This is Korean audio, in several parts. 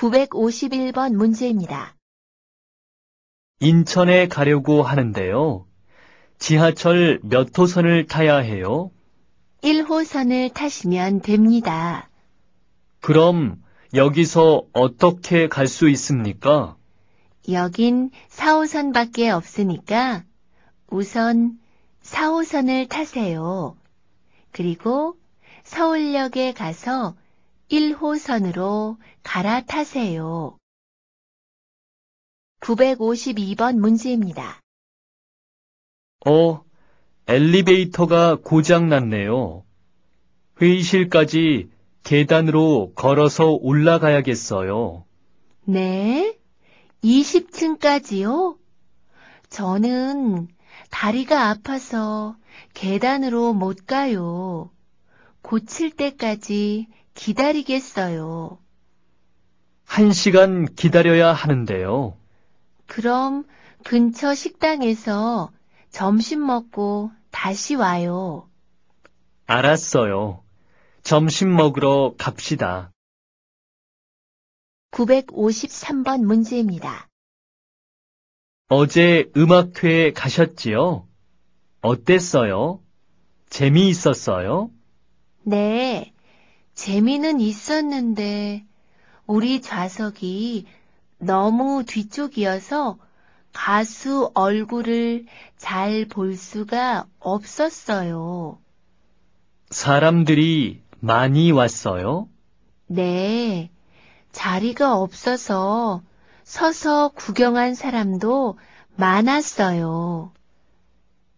951번 문제입니다. 인천에 가려고 하는데요. 지하철 몇 호선을 타야 해요? 1호선을 타시면 됩니다. 그럼 여기서 어떻게 갈 수 있습니까? 여긴 4호선밖에 없으니까 우선 4호선을 타세요. 그리고 서울역에 가서 1호선으로 갈아타세요. 952번 문제입니다. 어, 엘리베이터가 고장났네요. 회의실까지 계단으로 걸어서 올라가야겠어요. 네, 20층까지요? 저는 다리가 아파서 계단으로 못 가요. 고칠 때까지 기다리겠어요. 한 시간 기다려야 하는데요. 그럼 근처 식당에서 점심 먹고 다시 와요. 알았어요. 점심 먹으러 갑시다. 953번 문제입니다. 어제 음악회에 가셨지요? 어땠어요? 재미있었어요? 네, 재미는 있었는데 우리 좌석이 너무 뒤쪽이어서 가수 얼굴을 잘 볼 수가 없었어요. 사람들이 많이 왔어요? 네. 자리가 없어서 서서 구경한 사람도 많았어요.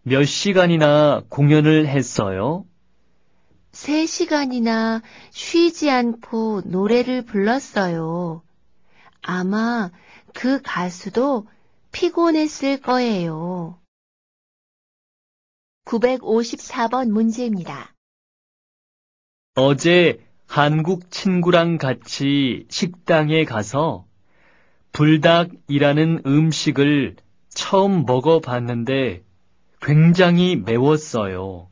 몇 시간이나 공연을 했어요? 3시간이나 쉬지 않고 노래를 불렀어요. 아마 그 가수도 피곤했을 거예요. 954번 문제입니다. 어제 한국 친구랑 같이 식당에 가서 불닭이라는 음식을 처음 먹어봤는데 굉장히 매웠어요.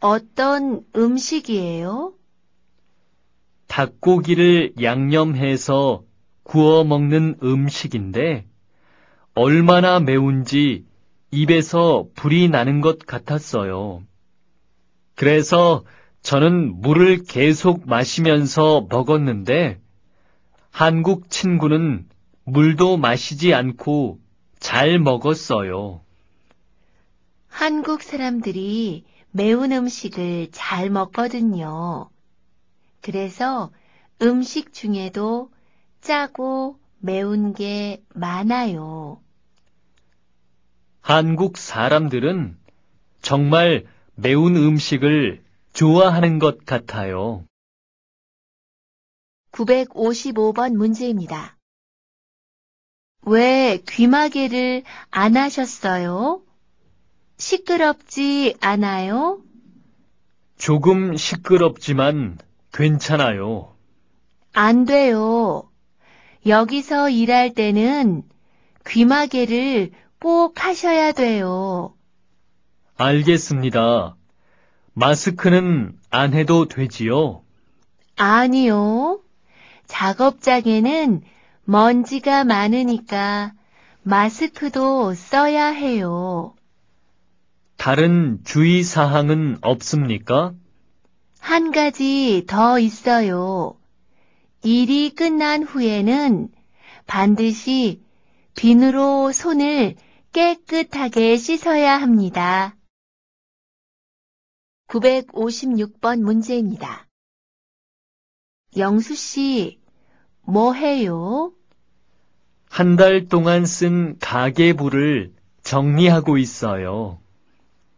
어떤 음식이에요? 닭고기를 양념해서 구워 먹는 음식인데 얼마나 매운지 입에서 불이 나는 것 같았어요. 그래서 저는 물을 계속 마시면서 먹었는데 한국 친구는 물도 마시지 않고 잘 먹었어요. 한국 사람들이 매운 음식을 잘 먹거든요. 그래서 음식 중에도 짜고 매운 게 많아요. 한국 사람들은 정말 매운 음식을 좋아하는 것 같아요. 955번 문제입니다. 왜 귀마개를 안 하셨어요? 시끄럽지 않아요? 조금 시끄럽지만 괜찮아요. 안 돼요. 여기서 일할 때는 귀마개를 꼭 하셔야 돼요. 알겠습니다. 마스크는 안 해도 되지요? 아니요. 작업장에는 먼지가 많으니까 마스크도 써야 해요. 다른 주의 사항은 없습니까? 한 가지 더 있어요. 일이 끝난 후에는 반드시 비누로 손을 깨끗하게 씻어야 합니다. 956번 문제입니다. 영수 씨, 뭐 해요? 한 달 동안 쓴 가계부를 정리하고 있어요.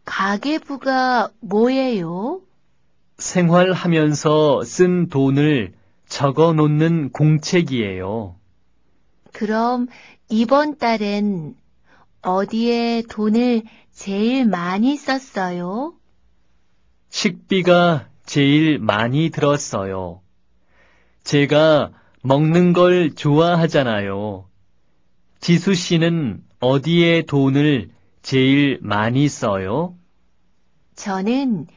가계부가 뭐예요? 생활하면서 쓴 돈을 적어 놓는 공책이에요. 그럼 이번 달엔 어디에 돈을 제일 많이 썼어요? 식비가 제일 많이 들었어요. 제가 먹는 걸 좋아하잖아요. 지수 씨는 어디에 돈을 제일 많이 써요? 저는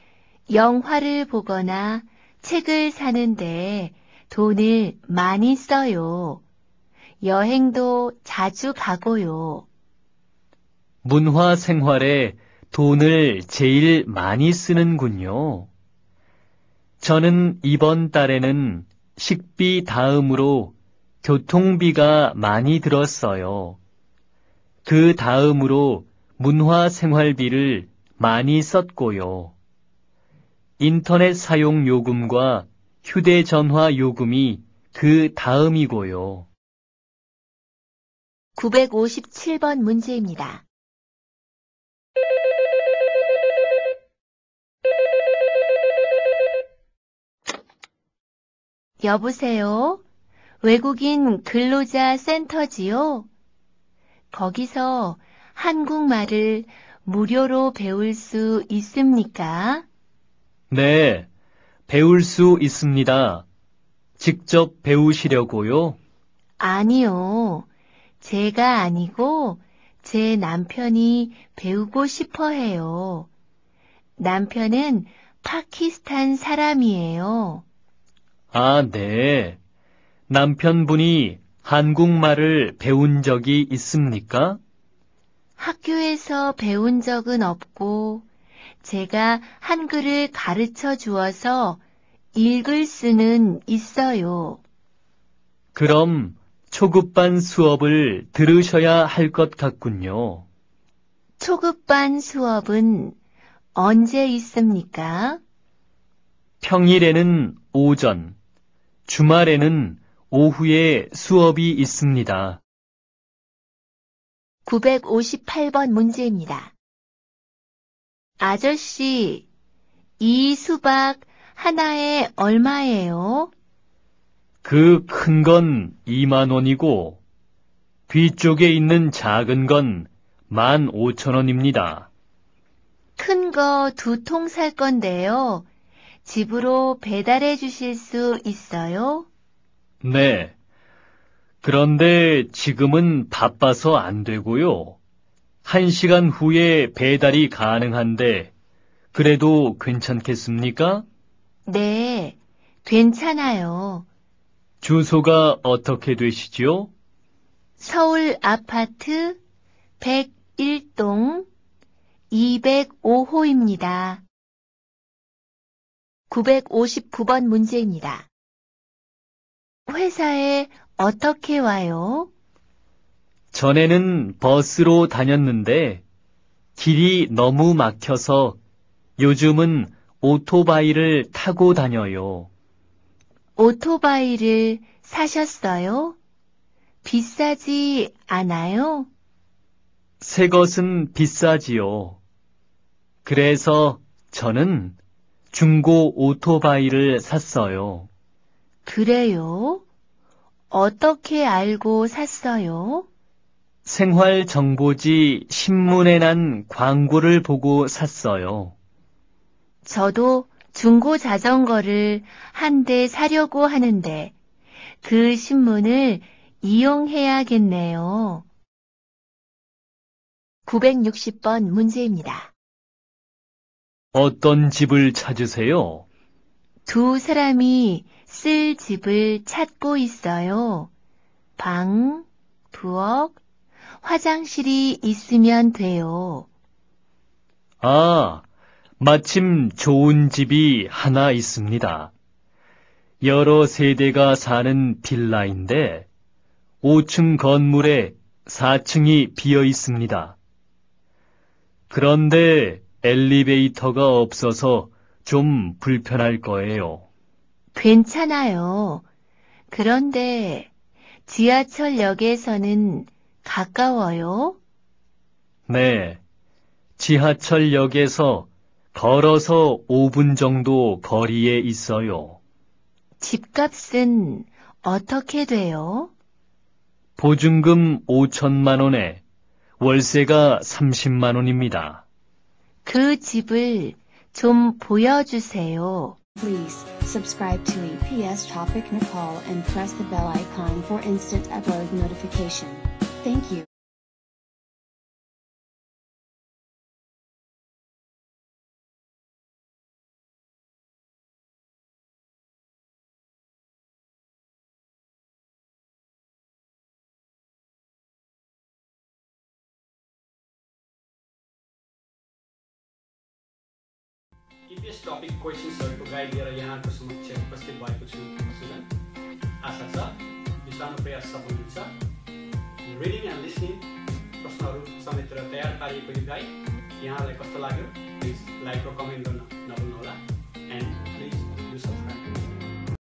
영화를 보거나 책을 사는데 돈을 많이 써요. 여행도 자주 가고요. 문화 생활에 돈을 제일 많이 쓰는군요. 저는 이번 달에는 식비 다음으로 교통비가 많이 들었어요. 그 다음으로 문화 생활비를 많이 썼고요. 인터넷 사용 요금과 휴대전화 요금이 그 다음이고요. 957번 문제입니다. 여보세요? 외국인 근로자 센터지요? 거기서 한국말을 무료로 배울 수 있습니까? 네, 배울 수 있습니다. 직접 배우시려고요? 아니요. 제가 아니고 제 남편이 배우고 싶어 해요. 남편은 파키스탄 사람이에요. 아, 네. 남편분이 한국말을 배운 적이 있습니까? 학교에서 배운 적은 없고 제가 한글을 가르쳐 주어서 읽을 수는 있어요. 그럼 초급반 수업을 들으셔야 할 것 같군요. 초급반 수업은 언제 있습니까? 평일에는 오전, 주말에는 오후에 수업이 있습니다. 958번 문제입니다. 아저씨, 이 수박 하나에 얼마예요? 그 큰 건 2만 원이고 뒤쪽에 있는 작은 건 15,000원입니다. 큰 거 두 통 살 건데요. 집으로 배달해 주실 수 있어요? 네, 그런데 지금은 바빠서 안 되고요. 한 시간 후에 배달이 가능한데, 그래도 괜찮겠습니까? 네, 괜찮아요. 주소가 어떻게 되시지요? 서울 아파트 101동 205호입니다. 959번 문제입니다. 회사에 어떻게 와요? 전에는 버스로 다녔는데 길이 너무 막혀서 요즘은 오토바이를 타고 다녀요. 오토바이를 사셨어요? 비싸지 않아요? 새 것은 비싸지요. 그래서 저는 중고 오토바이를 샀어요. 그래요? 어떻게 알고 샀어요? 생활정보지 신문에 난 광고를 보고 샀어요. 저도 중고 자전거를 한 대 사려고 하는데 그 신문을 이용해야겠네요. 960번 문제입니다. 어떤 집을 찾으세요? 두 사람이 쓸 집을 찾고 있어요. 방, 부엌, 화장실이 있으면 돼요. 아, 마침 좋은 집이 하나 있습니다. 여러 세대가 사는 빌라인데 5층 건물에 4층이 비어 있습니다. 그런데 엘리베이터가 없어서 좀 불편할 거예요. 괜찮아요. 그런데 지하철역에서는 가까워요? 네. 지하철역에서 걸어서 5분 정도 거리에 있어요. 집값은 어떻게 돼요? 보증금 5천만 원에 월세가 30만 원입니다. 그 집을 좀 보여주세요. Please, subscribe to EPS Topic Nepal and press the bell icon for instant upload notification. Thank you. यस topic क्वेसन्सहरूको guide लिएर यहाँको समक्ष उपस्थित भएको छु सुजन आशा छ यो सानो प्रयास सफल हुन्छ रिडिङ एन्ड लिसनिङ प्रश्नहरू समेटेर तयार पारिएको यो गाइड यहाँलाई कस्तो लाग्यो प्लिज लाइक र कमेन्ट गर्न नभुल्नुहोला एन्ड प्लिज